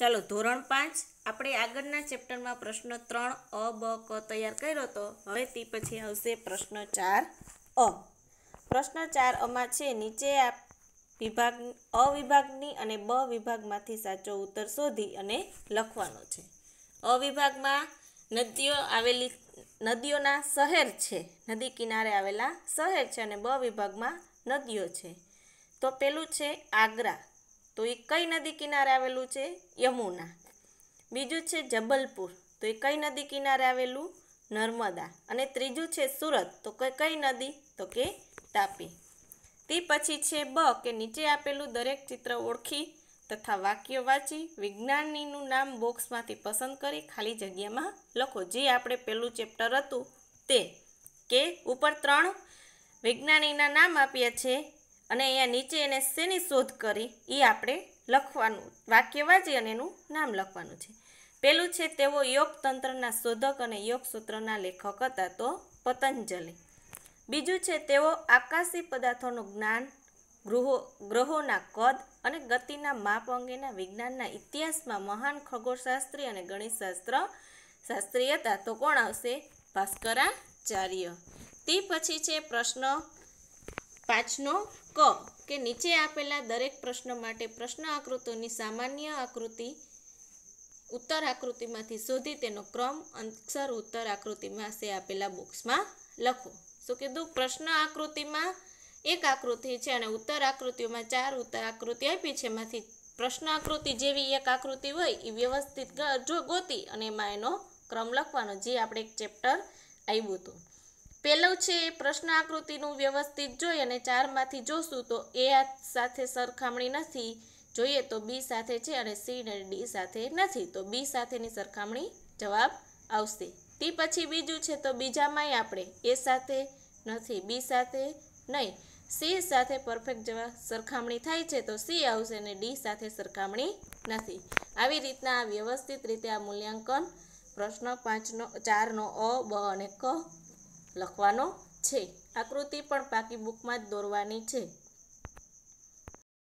ચાલો ધોરણ પાંચ આપણે આગળના ચેપ્ટરમાં પ્રશ્ન ત્રણ અ બ ક તૈયાર કર્યો હતો હવે તે પછી આવશે પ્રશ્ન ચાર અ પ્રશ્ન ચાર અમાં છે નીચે આ વિભાગ અ વિભાગની અને બ વિભાગમાંથી સાચો ઉત્તર શોધી અને લખવાનો છે અ વિભાગમાં નદીઓ આવેલી નદીઓના શહેર છે નદી કિનારે આવેલા શહેર છે અને બ વિભાગમાં નદીઓ છે તો પેલું છે આગ્રા તો એ કઈ નદી કિનારે આવેલું છે યમુના બીજું છે જબલપુર તો એ કઈ નદી કિનારે આવેલું નર્મદા અને ત્રીજું છે સુરત તો કઈ નદી તો કે તાપી તે પછી છે બ કે નીચે આપેલું દરેક ચિત્ર ઓળખી તથા વાક્ય વાંચી વિજ્ઞાનીનું નામ બોક્સમાંથી પસંદ કરી ખાલી જગ્યામાં લખો જે આપણે પહેલું ચેપ્ટર હતું તે કે ઉપર ત્રણ વિજ્ઞાનીના નામ આપ્યા છે અને અહીંયા નીચે એને શેની શોધ કરી એ આપણે લખવાનું વાક્ય વાંચી અને એનું નામ લખવાનું છે પેલું છે તેઓ યોગતંત્રના શોધક અને યોગસૂત્રના લેખક હતા તો પતંજલિ બીજું છે તેઓ આકાશી પદાર્થોનું જ્ઞાન ગૃહો ગ્રહોના કદ અને ગતિના માપ અંગેના વિજ્ઞાનના ઇતિહાસમાં મહાન ખગોળશાસ્ત્રી અને ગણિતશાસ્ત્ર શાસ્ત્રી હતા તો કોણ આવશે ભાસ્કરાચાર્ય તે પછી છે પ્રશ્ન પાંચનો ક કે નીચે આપેલા દરેક પ્રશ્ન માટે પ્રશ્ન આકૃતિની સામાન્ય આકૃતિ ઉત્તર આકૃતિમાંથી શોધી તેનો ક્રમ અક્ષર ઉત્તર આકૃતિમાં સે આપેલા બોક્સમાં લખો શું કીધું પ્રશ્ન આકૃતિમાં એક આકૃતિ છે અને ઉત્તર આકૃતિઓમાં ચાર ઉત્તર આકૃતિ આપી છે એમાંથી પ્રશ્ન આકૃતિ જેવી એક આકૃતિ હોય એ વ્યવસ્થિત જો ગોતી અને એમાં એનો ક્રમ લખવાનો જે આપણે એક ચેપ્ટર આવ્યું હતું પહેલો છે એ પ્રશ્ન આકૃતિનું વ્યવસ્થિત જોઈ અને ચારમાંથી જોશું તો એ આ સાથે સરખામણી નથી જોઈએ તો બી સાથે છે અને સી અને ડી સાથે નથી તો બી સાથેની સરખામણી જવાબ આવશે તે પછી બીજું છે તો બીજામાંય આપણે એ સાથે નથી બી સાથે નહીં સી સાથે પરફેક્ટ જવા સરખામણી થાય છે તો સી આવશે અને ડી સાથે સરખામણી નથી આવી રીતના વ્યવસ્થિત રીતે આ મૂલ્યાંકન પ્રશ્ન પાંચનો ચારનો અ બ અને ક લખવાનો છે આકૃતિ પણ બાકી બુકમાં જ દોરવાની છે